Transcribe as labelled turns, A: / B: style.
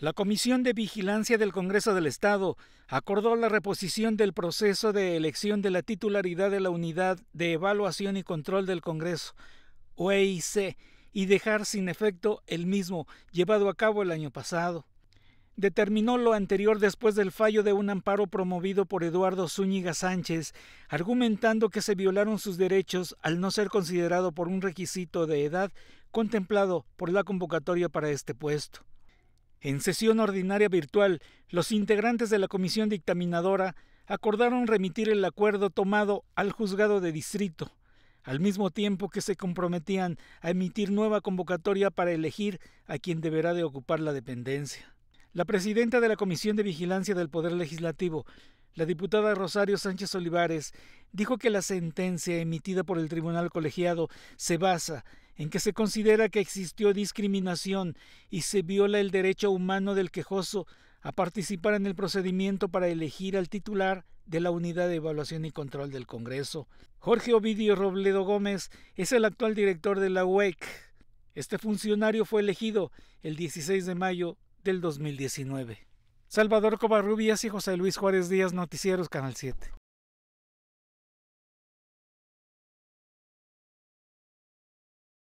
A: La Comisión de Vigilancia del Congreso del Estado acordó la reposición del proceso de elección de la titularidad de la Unidad de Evaluación y Control del Congreso, OEIC, y dejar sin efecto el mismo llevado a cabo el año pasado. Determinó lo anterior después del fallo de un amparo promovido por Eduardo Zúñiga Sánchez, argumentando que se violaron sus derechos al no ser considerado por un requisito de edad contemplado por la convocatoria para este puesto. En sesión ordinaria virtual, los integrantes de la comisión dictaminadora acordaron remitir el acuerdo tomado al juzgado de distrito, al mismo tiempo que se comprometían a emitir nueva convocatoria para elegir a quien deberá de ocupar la dependencia. La presidenta de la Comisión de Vigilancia del Poder Legislativo, la diputada Rosario Sánchez Olivares dijo que la sentencia emitida por el Tribunal Colegiado se basa en que se considera que existió discriminación y se viola el derecho humano del quejoso a participar en el procedimiento para elegir al titular de la Unidad de Evaluación y Control del Congreso. Jorge Ovidio Robledo Gómez es el actual director de la UEC. Este funcionario fue elegido el 16 de mayo del 2019. Salvador Covarrubias y José Luis Juárez Díaz, Noticieros, Canal 7.